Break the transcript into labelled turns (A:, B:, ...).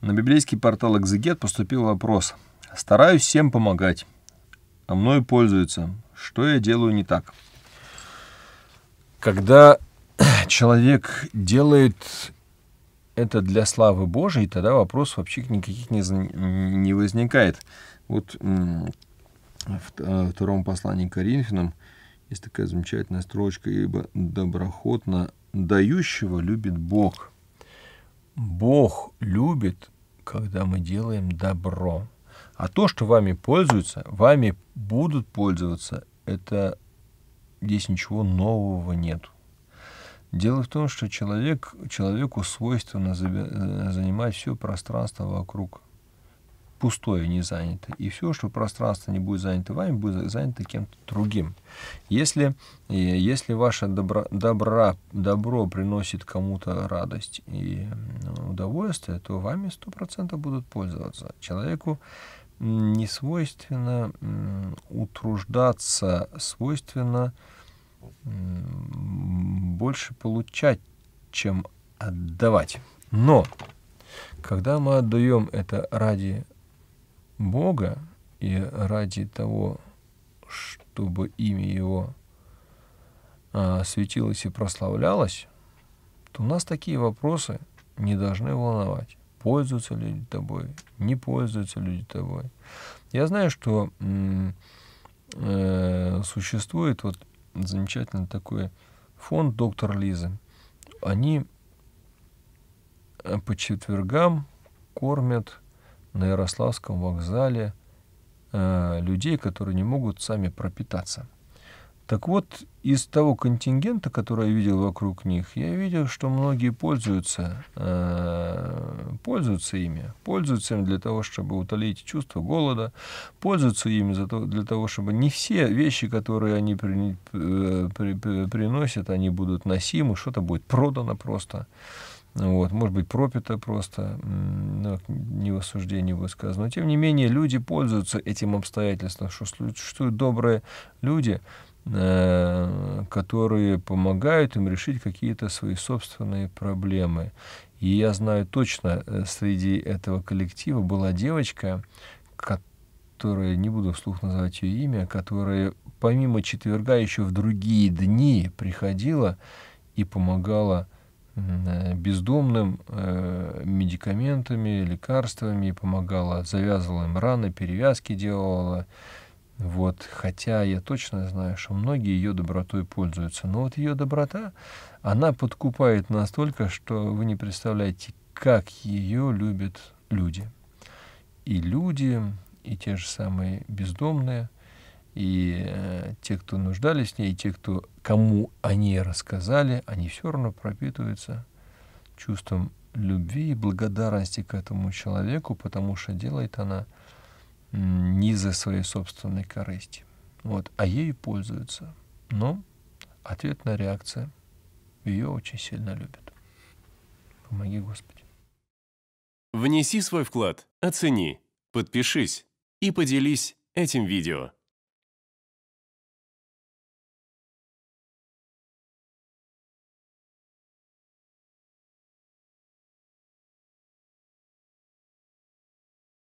A: На библейский портал «Экзегет» поступил вопрос. «Стараюсь всем помогать, а мною пользуются. Что я делаю не так?» Когда человек делает это для славы Божией, тогда вопрос вообще никаких не, не возникает. Вот в э, втором послании к Коринфянам есть такая замечательная строчка, ибо доброхотно дающего любит Бог – Бог любит, когда мы делаем добро. А то, что вами пользуются, вами будут пользоваться, это здесь ничего нового нет. Дело в том, что человек, человеку свойственно э, занимать все пространство вокруг – пустое не занято. И все, что пространство не будет занято вами, будет занято кем-то другим. Если, если ваше добро, добра, добро приносит кому-то радость и ну, удовольствие, то вами 100% будут пользоваться. Человеку не свойственно утруждаться, свойственно больше получать, чем отдавать. Но когда мы отдаем это ради Бога и ради того, чтобы имя Его а, светилось и прославлялось, то у нас такие вопросы не должны волновать. Пользуются люди тобой, не пользуются люди тобой. Я знаю, что э, существует вот замечательный такой фонд доктор Лизы. Они э, по четвергам кормят на Ярославском вокзале э, людей, которые не могут сами пропитаться. Так вот, из того контингента, который я видел вокруг них, я видел, что многие пользуются, э, пользуются ими. Пользуются ими для того, чтобы утолить чувство голода. Пользуются ими для того, чтобы не все вещи, которые они при, э, при, при, приносят, они будут носимы, что-то будет продано просто. Вот, может быть, пропито просто, ну, не в осуждении будет Но, тем не менее, люди пользуются этим обстоятельством, что существуют добрые люди, э, которые помогают им решить какие-то свои собственные проблемы. И я знаю точно, э, среди этого коллектива была девочка, которая, не буду вслух называть ее имя, которая помимо четверга еще в другие дни приходила и помогала Э, бездомным э, медикаментами, лекарствами помогала, завязывала им раны, перевязки делала. Вот, хотя я точно знаю, что многие ее добротой пользуются. Но вот ее доброта, она подкупает настолько, что вы не представляете, как ее любят люди. И люди, и те же самые бездомные – и э, те, кто нуждались в ней, и те, кто, кому они рассказали, они все равно пропитываются чувством любви и благодарности к этому человеку, потому что делает она не за своей собственной корысти. Вот, а ею пользуются. Но ответная реакция ее очень сильно любят. Помоги, Господи. Внеси свой вклад, оцени, подпишись и поделись этим видео.